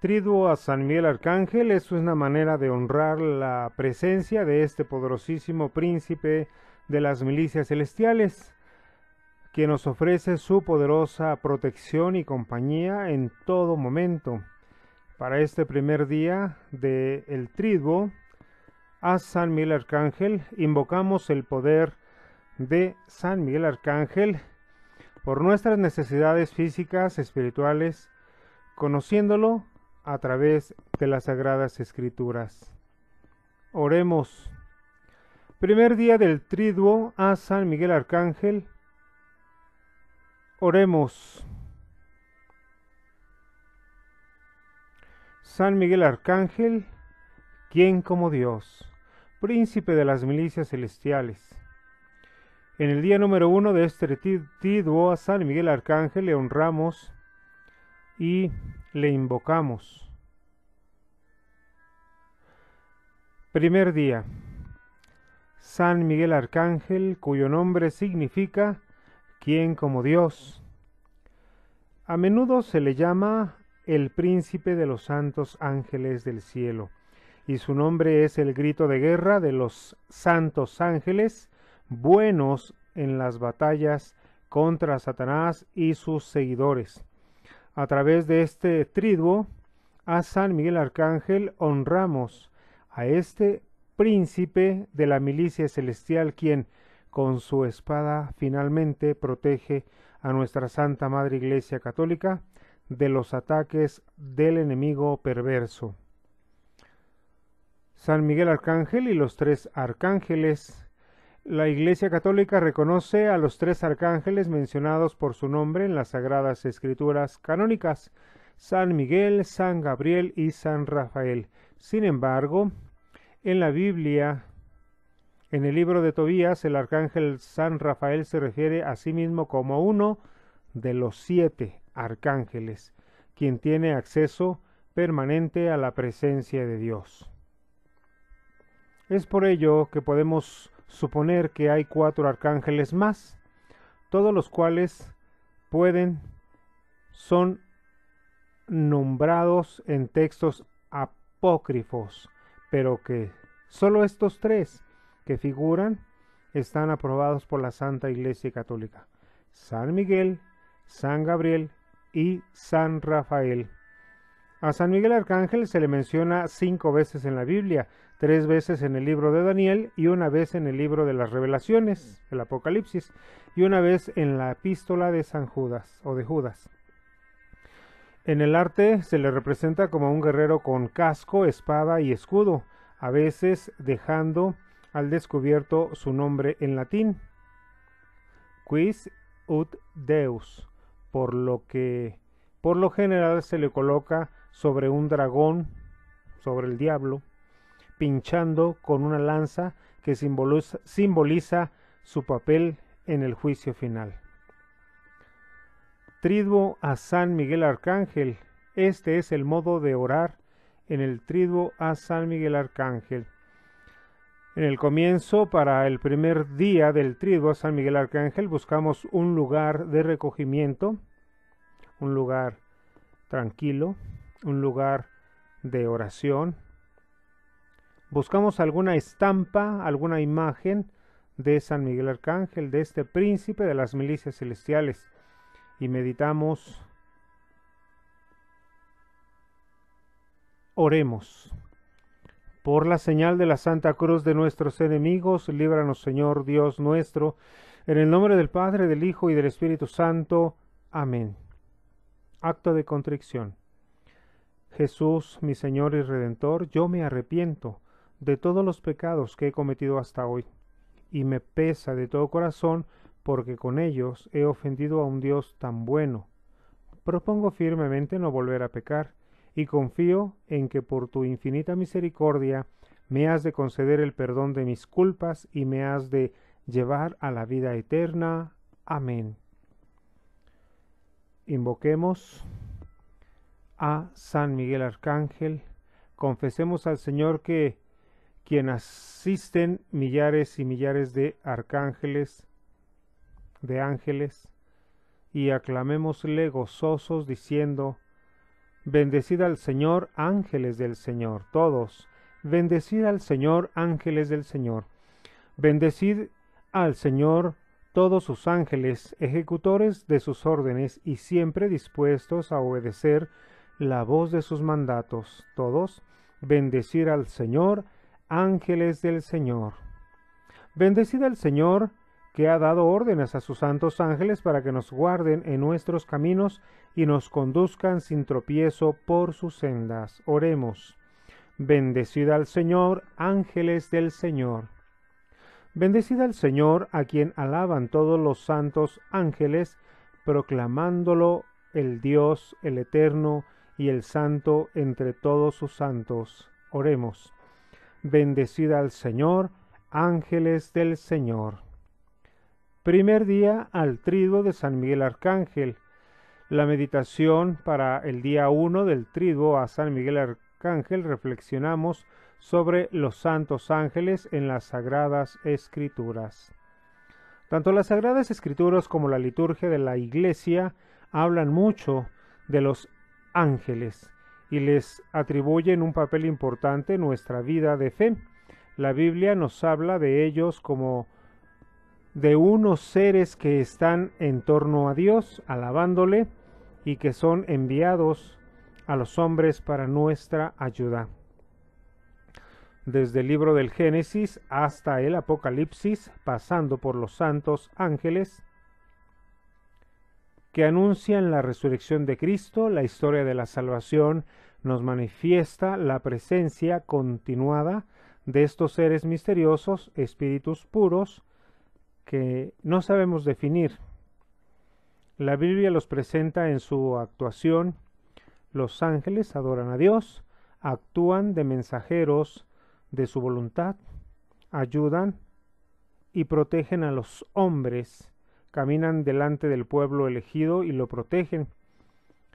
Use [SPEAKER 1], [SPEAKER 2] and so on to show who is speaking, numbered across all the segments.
[SPEAKER 1] triduo a San Miguel Arcángel. Esto es una manera de honrar la presencia de este poderosísimo príncipe de las milicias celestiales, que nos ofrece su poderosa protección y compañía en todo momento. Para este primer día del el triduo a San Miguel Arcángel, invocamos el poder de San Miguel Arcángel por nuestras necesidades físicas, espirituales, conociéndolo a través de las Sagradas Escrituras. Oremos. Primer día del Triduo a San Miguel Arcángel. Oremos. San Miguel Arcángel, quien como Dios, príncipe de las milicias celestiales. En el día número uno de este Triduo a San Miguel Arcángel le honramos y le invocamos. Primer día. San Miguel Arcángel, cuyo nombre significa quién como Dios. A menudo se le llama el príncipe de los santos ángeles del cielo, y su nombre es el grito de guerra de los santos ángeles, buenos en las batallas contra Satanás y sus seguidores a través de este triduo a San Miguel Arcángel honramos a este príncipe de la milicia celestial quien con su espada finalmente protege a nuestra Santa Madre Iglesia Católica de los ataques del enemigo perverso. San Miguel Arcángel y los tres arcángeles la Iglesia Católica reconoce a los tres arcángeles mencionados por su nombre en las Sagradas Escrituras canónicas, San Miguel, San Gabriel y San Rafael. Sin embargo, en la Biblia, en el libro de Tobías, el arcángel San Rafael se refiere a sí mismo como uno de los siete arcángeles, quien tiene acceso permanente a la presencia de Dios. Es por ello que podemos suponer que hay cuatro arcángeles más, todos los cuales pueden, son nombrados en textos apócrifos, pero que solo estos tres que figuran están aprobados por la Santa Iglesia Católica, San Miguel, San Gabriel y San Rafael. A San Miguel Arcángel se le menciona cinco veces en la Biblia, tres veces en el libro de Daniel y una vez en el libro de las revelaciones, el Apocalipsis, y una vez en la epístola de San Judas o de Judas. En el arte se le representa como un guerrero con casco, espada y escudo, a veces dejando al descubierto su nombre en latín, quis ut deus, por lo que por lo general se le coloca sobre un dragón, sobre el diablo, pinchando con una lanza que simboliza, su papel en el juicio final. Triduo a San Miguel Arcángel. Este es el modo de orar en el triduo a San Miguel Arcángel. En el comienzo, para el primer día del triduo a San Miguel Arcángel, buscamos un lugar de recogimiento, un lugar tranquilo, un lugar de oración, buscamos alguna estampa, alguna imagen de San Miguel Arcángel, de este príncipe de las milicias celestiales, y meditamos, oremos. Por la señal de la Santa Cruz de nuestros enemigos, líbranos Señor Dios nuestro, en el nombre del Padre, del Hijo y del Espíritu Santo. Amén. Acto de contrición. Jesús, mi Señor y Redentor, yo me arrepiento de todos los pecados que he cometido hasta hoy, y me pesa de todo corazón porque con ellos he ofendido a un Dios tan bueno. Propongo firmemente no volver a pecar, y confío en que por tu infinita misericordia me has de conceder el perdón de mis culpas y me has de llevar a la vida eterna. Amén. Invoquemos a San Miguel Arcángel, confesemos al Señor que quien asisten millares y millares de arcángeles, de ángeles, y aclamémosle gozosos diciendo, Bendecid al Señor, ángeles del Señor, todos, bendecid al Señor, ángeles del Señor, bendecid al Señor, todos sus ángeles, ejecutores de sus órdenes y siempre dispuestos a obedecer la voz de sus mandatos, todos, bendecir al Señor, ángeles del Señor. Bendecida el Señor, que ha dado órdenes a sus santos ángeles para que nos guarden en nuestros caminos y nos conduzcan sin tropiezo por sus sendas. Oremos. Bendecida al Señor, ángeles del Señor. Bendecida al Señor, a quien alaban todos los santos ángeles, proclamándolo el Dios, el Eterno y el Santo entre todos sus santos. Oremos. Bendecida al Señor, ángeles del Señor. Primer día al triduo de San Miguel Arcángel. La meditación para el día 1 del triduo a San Miguel Arcángel reflexionamos sobre los santos ángeles en las sagradas escrituras. Tanto las sagradas escrituras como la liturgia de la iglesia hablan mucho de los ángeles y les atribuyen un papel importante en nuestra vida de fe. La Biblia nos habla de ellos como de unos seres que están en torno a Dios, alabándole, y que son enviados a los hombres para nuestra ayuda. Desde el libro del Génesis hasta el Apocalipsis, pasando por los santos ángeles, que anuncian la resurrección de Cristo, la historia de la salvación nos manifiesta la presencia continuada de estos seres misteriosos, espíritus puros, que no sabemos definir. La Biblia los presenta en su actuación, los ángeles adoran a Dios, actúan de mensajeros de su voluntad, ayudan y protegen a los hombres caminan delante del pueblo elegido y lo protegen.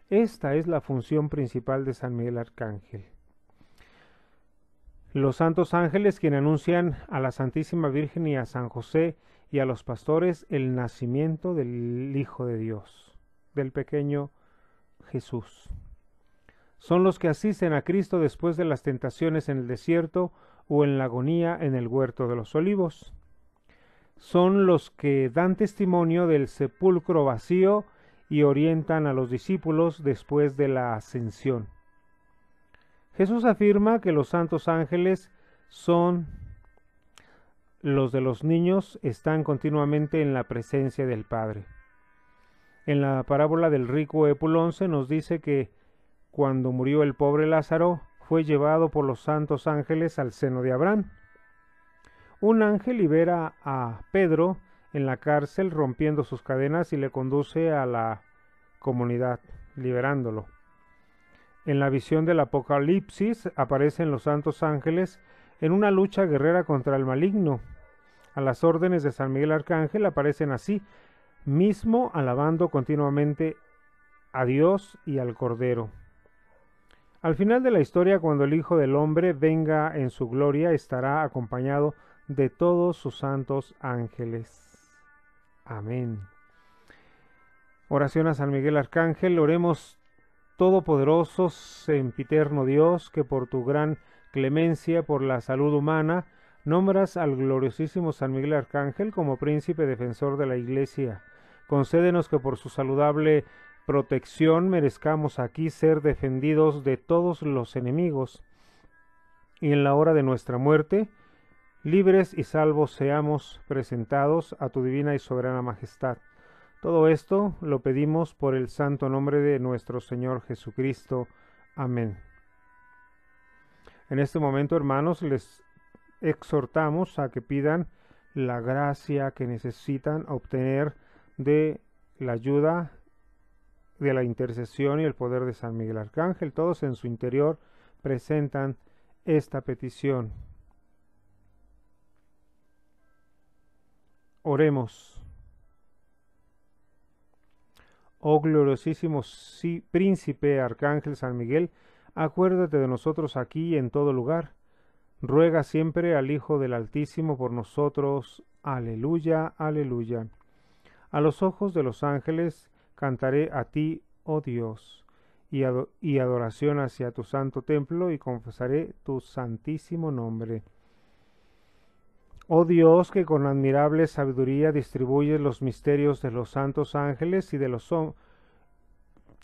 [SPEAKER 1] Esta es la función principal de San Miguel Arcángel. Los santos ángeles quienes anuncian a la Santísima Virgen y a San José y a los pastores el nacimiento del Hijo de Dios, del pequeño Jesús. Son los que asisten a Cristo después de las tentaciones en el desierto o en la agonía en el huerto de los olivos son los que dan testimonio del sepulcro vacío y orientan a los discípulos después de la ascensión. Jesús afirma que los santos ángeles son los de los niños, están continuamente en la presencia del Padre. En la parábola del rico Epulón se nos dice que cuando murió el pobre Lázaro, fue llevado por los santos ángeles al seno de Abraham un ángel libera a Pedro en la cárcel rompiendo sus cadenas y le conduce a la comunidad, liberándolo. En la visión del Apocalipsis aparecen los santos ángeles en una lucha guerrera contra el maligno. A las órdenes de San Miguel Arcángel aparecen así, mismo alabando continuamente a Dios y al Cordero. Al final de la historia, cuando el Hijo del Hombre venga en su gloria, estará acompañado de todos sus santos ángeles. Amén. Oración a San Miguel Arcángel, oremos Todopoderoso, sempiterno Dios, que por tu gran clemencia, por la salud humana, nombras al gloriosísimo San Miguel Arcángel como príncipe defensor de la Iglesia. Concédenos que por su saludable protección merezcamos aquí ser defendidos de todos los enemigos. Y en la hora de nuestra muerte, libres y salvos seamos presentados a tu divina y soberana majestad. Todo esto lo pedimos por el santo nombre de nuestro Señor Jesucristo. Amén. En este momento, hermanos, les exhortamos a que pidan la gracia que necesitan obtener de la ayuda de la intercesión y el poder de San Miguel Arcángel. Todos en su interior presentan esta petición. Oremos. Oh gloriosísimo príncipe Arcángel San Miguel, acuérdate de nosotros aquí y en todo lugar. Ruega siempre al Hijo del Altísimo por nosotros. Aleluya, aleluya. A los ojos de los ángeles cantaré a ti, oh Dios, y adoración hacia tu santo templo y confesaré tu santísimo nombre. Oh Dios, que con admirable sabiduría distribuyes los misterios de los santos ángeles y de los,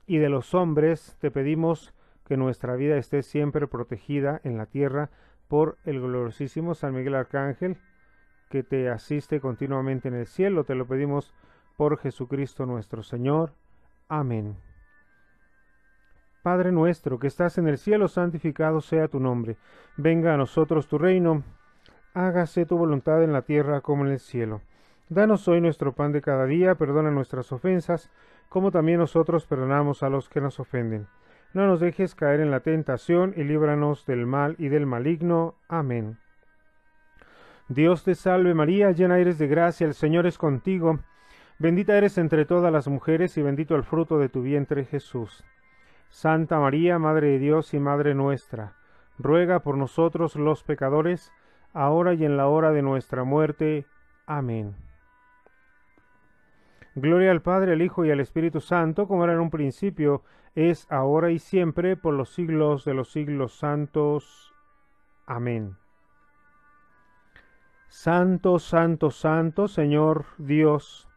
[SPEAKER 1] y de los hombres, te pedimos que nuestra vida esté siempre protegida en la tierra por el gloriosísimo San Miguel Arcángel, que te asiste continuamente en el cielo. Te lo pedimos por Jesucristo nuestro Señor. Amén. Padre nuestro que estás en el cielo, santificado sea tu nombre. Venga a nosotros tu reino hágase tu voluntad en la tierra como en el cielo. Danos hoy nuestro pan de cada día, perdona nuestras ofensas, como también nosotros perdonamos a los que nos ofenden. No nos dejes caer en la tentación y líbranos del mal y del maligno. Amén. Dios te salve María, llena eres de gracia, el Señor es contigo. Bendita eres entre todas las mujeres y bendito el fruto de tu vientre Jesús. Santa María, Madre de Dios y Madre nuestra, ruega por nosotros los pecadores, ahora y en la hora de nuestra muerte. Amén. Gloria al Padre, al Hijo y al Espíritu Santo, como era en un principio, es ahora y siempre, por los siglos de los siglos santos. Amén. Santo, santo, santo, Señor Dios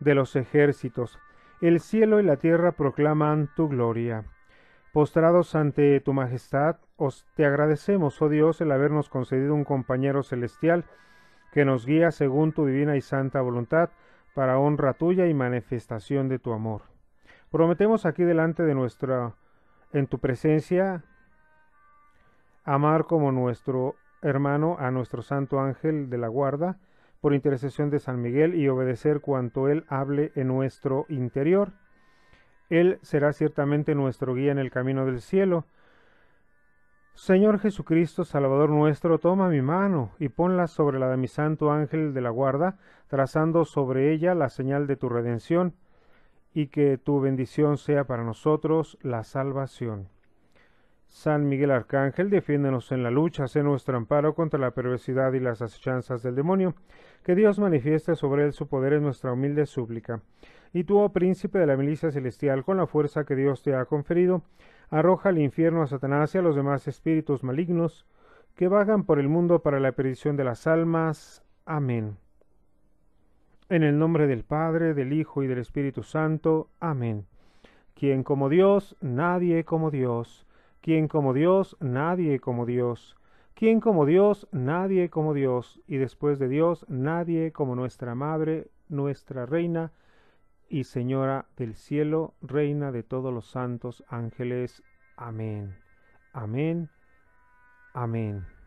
[SPEAKER 1] de los ejércitos, el cielo y la tierra proclaman tu gloria. Postrados ante tu majestad, os te agradecemos, oh Dios, el habernos concedido un compañero celestial que nos guía según tu divina y santa voluntad para honra tuya y manifestación de tu amor. Prometemos aquí delante de nuestra, en tu presencia, amar como nuestro hermano a nuestro santo ángel de la guarda, por intercesión de San Miguel, y obedecer cuanto él hable en nuestro interior. Él será ciertamente nuestro guía en el camino del cielo, Señor Jesucristo, Salvador nuestro, toma mi mano y ponla sobre la de mi santo ángel de la guarda, trazando sobre ella la señal de tu redención, y que tu bendición sea para nosotros la salvación. San Miguel Arcángel, defiéndenos en la lucha, sé nuestro amparo contra la perversidad y las asechanzas del demonio, que Dios manifieste sobre él su poder en nuestra humilde súplica. Y tú, oh príncipe de la milicia celestial, con la fuerza que Dios te ha conferido, arroja al infierno a Satanás y a los demás espíritus malignos que vagan por el mundo para la perdición de las almas. Amén. En el nombre del Padre, del Hijo y del Espíritu Santo. Amén. Quien como Dios, nadie como Dios. Quien como Dios, nadie como Dios. Quien como Dios, nadie como Dios. Y después de Dios, nadie como nuestra Madre, nuestra Reina, y Señora del cielo, Reina de todos los santos ángeles. Amén. Amén. Amén.